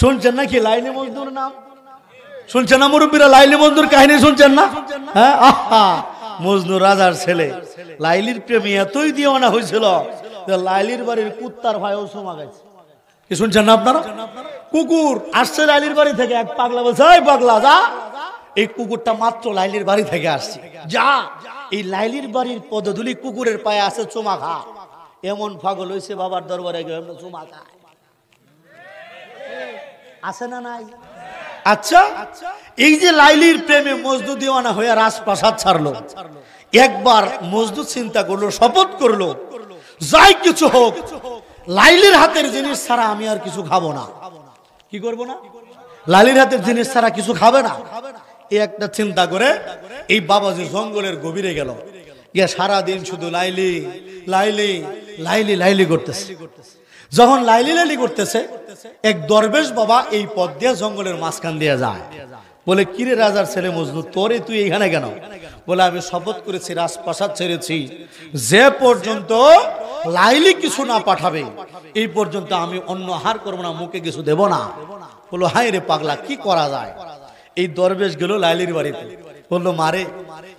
শুনছেন নাকি লাইনে মজদুর নাম শুনছেন না মুরব্বীরা লাইলি মজদুর কাহিনী শুনছেন না হ্যাঁ মজনু রাজার ছেলে লাইলির প্রেমী এতই দিওয়ানা হয়েছিল লাইলির বাড়ির কুত্তার ভাইও সোমা গেছে কি শুনছেন না আপনারা কুকুর আসছে লাইলির বাড়ি থেকে এক পাগলা বলছে এই পাগলা যা এই কুকুরটা মাত্র লাইলির বাড়ি থেকে আসছে যা এই লাইলির বাড়ির পদধুলি কুকুরের পায়ে আছে চোমা খা এমন ফাগল হয়েছে বাবার দরবারে চোমা খায় আছে না নাই আচ্ছা এই যে লাইলির প্রেমে মজদু দিওয়ানা হয়ে রাজপ্রাসাদ ছাড়লো একবার মজদু চিন্তা করলো শপথ করলো যাই কিছু হোক লাইলির হাতের জিনিস ছাড়া আমি আর কিছু খাবো না কি করবো না লালির হাতের জিনিস ছাড়া কিছু খাবে না এই একটা চিন্তা করে এই বাবা যে জঙ্গলের গভীরে গেল সারা সারাদিন শুধু লাইলি লাইলি লাইলি লাইলি করতেছে যখন লাইলি লাইলি করতেছে এক দরবেশ বাবা এই পদ দিয়ে জঙ্গলের মাঝখান দিয়ে যায় বলে কিরে রাজার ছেলে মজনু তোরে তুই এখানে কেন বলে আমি শপথ করেছি রাজপ্রাসাদ ছেড়েছি যে পর্যন্ত লাইলি কিছু না পাঠাবে এই পর্যন্ত আমি অন্য হার করবো না মুখে কিছু দেব না বললো হাই রে পাগলা কি করা যায় এই দরবেশ গেল লাইলির বাড়িতে বললো মারে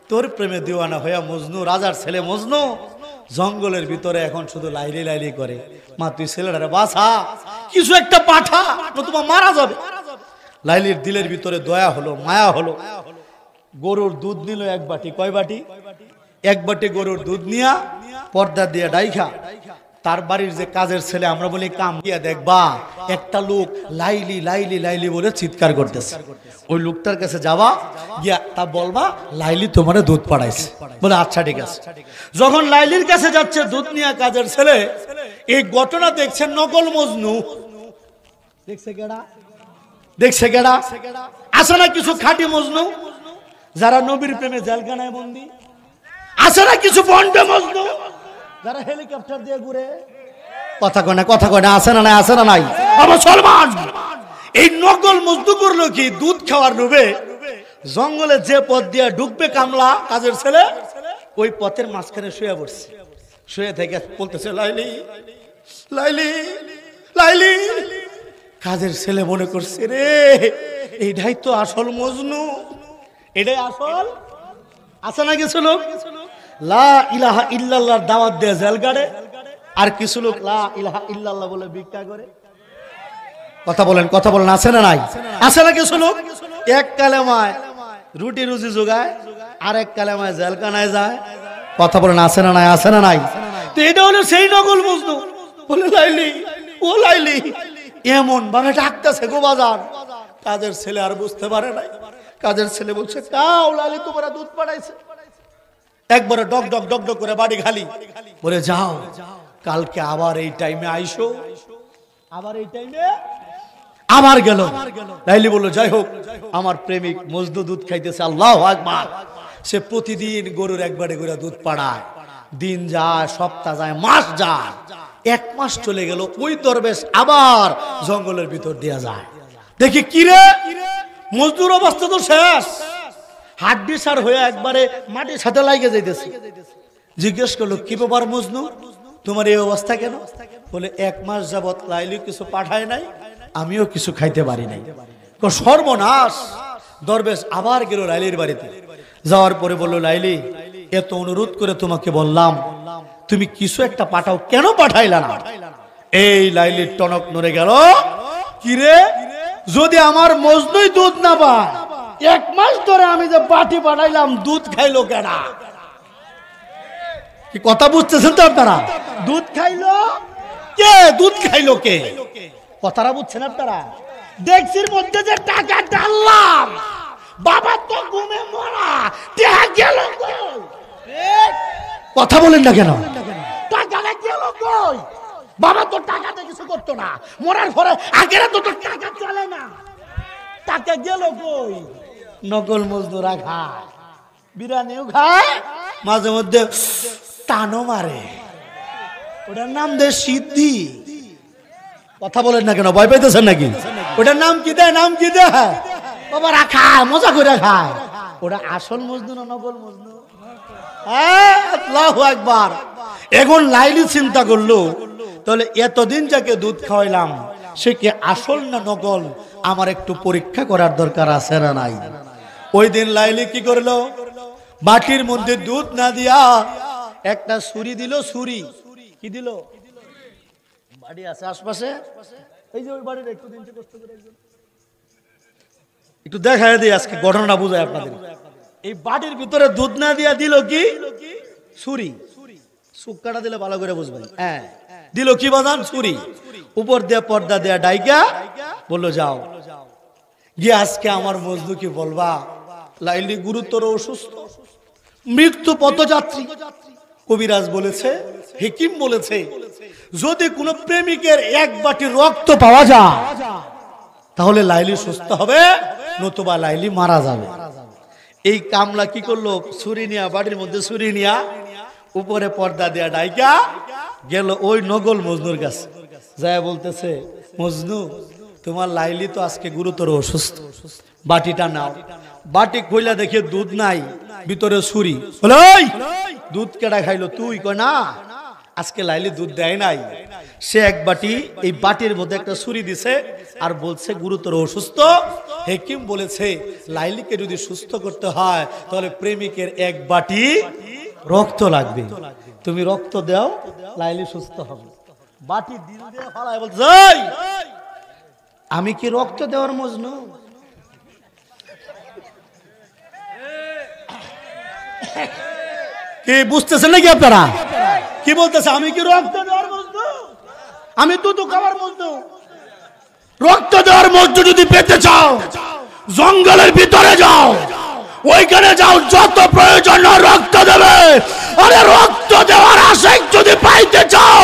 তোর প্রেমে দেওয়ানা হইয়া মজনু রাজার ছেলে মজনু জঙ্গলের ভিতরে এখন শুধু লাইলি লাইলি করে মা তুই ছেলেটারে বাসা কিছু একটা পাঠা নতুবা মারা যাবে লাইলির দিলের ভিতরে দয়া হলো মায়া হলো গরুর দুধ নিল এক বাটি কয় বাটি এক বাটি গরুর দুধ নিয়া পর্দা দিয়ে ডাইখা তার বাড়ির যে কাজের ছেলে আমরা বলি কাম দিয়া দেখবা একটা লোক লাইলি লাইলি লাইলি বলে চিৎকার করতেছে ওই লোকটার কাছে যাবা গিয়া তা বলবা লাইলি তোমার দুধ পাড়াইছে বলে আচ্ছা ঠিক আছে যখন লাইলির কাছে যাচ্ছে দুধ নিয়ে কাজের ছেলে এই ঘটনা দেখছে নকল মজনু দেখছে কেডা দেখছে কেডা আছে না কিছু খাঁটি মজনু যারা নবীর প্রেমে জেলখানায় বন্দি আসে না কিছু বন্ডে মজনু যারা হেলিকপ্টার দিয়ে ঘুরে কথা কয় কথা কয় আছে না নাই আছে না নাই মুসলমান এই নকল মজদু করলো কি দুধ খাওয়ার ডুবে জঙ্গলে যে পথ দিয়ে ডুববে কামলা কাজের ছেলে ওই পথের মাঝখানে শুয়ে পড়ছে শুয়ে থেকে বলতেছে লাইলি লাইলি লাইলি কাজের ছেলে মনে করছে রে এটাই তো আসল মজনু এটাই আসল আছে না গেছিল দাওয়াত আর কিছু লোক বলে ভিক্ষা করে কথা বলেন কথা বলেন আছে না নাই আছে না কিছু লোক এক কালেমায় রুটি রুজি যোগায় আর এক কালেমায় জেলখানায় যায় কথা বলেন আছে না নাই আছে না নাই তো এটা হলো সেই নকল বুঝতো বলে লাইলি ও লাইলি এমন মানে ডাকতেছে গো বাজার কাজের ছেলে আর বুঝতে পারে নাই কাজের ছেলে বলছে কাউ লাইলি তোমরা দুধ পাঠাইছে একবারে ডক ডক ডক ডক করে বাড়ি খালি বলে যাও কালকে আবার এই টাইমে আইসো আবার এই টাইমে আবার গেল লাইলি বলল যাই হোক আমার প্রেমিক মজদু দুধ খাইতেছে আল্লাহ আকবার সে প্রতিদিন গরুর একবারে গরু দুধ পাড়ায় দিন যায় সপ্তাহ যায় মাস যায় এক মাস চলে গেল ওই দরবেশ আবার জঙ্গলের ভিতর দেয়া যায় দেখি কিরে মজদুর অবস্থা তো শেষ হাড্ডি সার হয়ে একবারে মাটির সাথে লাগে যাইতেছে জিজ্ঞেস করলো কি ব্যাপার মজনু তোমার এই অবস্থা কেন বলে এক মাস যাবৎ লাইলি কিছু পাঠায় নাই আমিও কিছু খাইতে পারি নাই সর্বনাশ দরবেশ আবার গেল লাইলির বাড়িতে যাওয়ার পরে বললো লাইলি এত অনুরোধ করে তোমাকে বললাম তুমি কিছু একটা পাঠাও কেন পাঠাইলা না এই লাইলির টনক নড়ে গেল কিরে যদি আমার মজনুই দুধ না পায় এক মাস ধরে আমি যে পাটি পাঠাইলাম দুধ খাইলো কেনা কি কথা বুঝতেছেন তো আপনারা দুধ খাইলো কে দুধ খাইলো কে কথাটা বুঝছেন আপনারা দেখছির মধ্যে যে টাকা ডাললাম বাবা তো ঘুমে মরা টেহা গেল কথা বলেন না কেন টাকা গেল কই বাবা তো দিয়ে কিছু করতো না মরার পরে আগেরা তো তোর টাকা চলে না টাকা গেল কই নকল মজদুরা খায় বিরানিও খায় মাঝে মধ্যে টানো মারে ওটার নাম দে সিদ্ধি কথা বলেন না কেন ভয় পাইতেছেন নাকি ওটার নাম কি দেয় নাম কি দেয় বাবারা খায় মজা করে খায় ওটা আসল মজদুর নকল মজদুর হ্যাঁ একবার এখন লাইলি চিন্তা করলো তাহলে এতদিন যাকে দুধ খাওয়াইলাম সে কি আসল না নকল আমার একটু পরীক্ষা করার দরকার আছে না নাই ওই দিন লাইলি কি করলো মাটির মধ্যে দুধ না দিয়া একটা সুরি দিল সুরি কি দিল বাড়ি আছে আশপাশে এই যে ওই বাড়ির একটু দিন একটু দেখা দিই আজকে ঘটনা বুঝায় আপনাদের এই বাটির ভিতরে দুধ না দিয়া দিল কি সুরি সুক্কাটা দিলে ভালো করে বুঝবেন হ্যাঁ দিল কি বাজান সুরি উপর দিয়ে পর্দা দেয়া ডাইকা বললো যাও গিয়ে আজকে আমার মজদুকে বলবা লাইলি গুরুতর অসুস্থ মৃত্যু পথযাত্রী কবিরাজ বলেছে হেকিম বলেছে যদি কোনো প্রেমিকের এক বাটি রক্ত পাওয়া যায় তাহলে লাইলি সুস্থ হবে নতুবা লাইলি মারা যাবে এই কামলা কি করলো ছুরি নিয়া বাড়ির মধ্যে ছুরি নিয়া উপরে পর্দা দেয়া ডাইকা গেল ওই নগল মজনুর কাছে যায় বলতেছে মজনু তোমার লাইলি তো আজকে গুরুতর অসুস্থ বাটিটা নাও বাটি খইলা দেখি দুধ নাই ভিতরে ছুরি দুধ কেডা খাইলো তুই কয় না আজকে লাইলি দুধ দেয় নাই সে এক বাটি এই বাটির মধ্যে একটা ছুরি দিছে আর বলছে গুরুতর অসুস্থ হেকিম বলেছে লাইলিকে যদি সুস্থ করতে হয় তাহলে প্রেমিকের এক বাটি রক্ত লাগবে তুমি রক্ত দাও লাইলি সুস্থ হবে বাটি দিল দিয়ে বলছে আমি কি রক্ত দেওয়ার মজনু কি বুঝতেছেন নাকি আপনারা কি বলতেছে আমি কি রক্ত দেওয়ার মজদুর আমি দুধু খাবার মজদুর রক্ত দেওয়ার মজদুর যদি পেতে চাও জঙ্গলের ভিতরে যাও ওইখানে যাও যত প্রয়োজন রক্ত দেবে আরে রক্ত দেওয়ার আশেখ যদি পাইতে চাও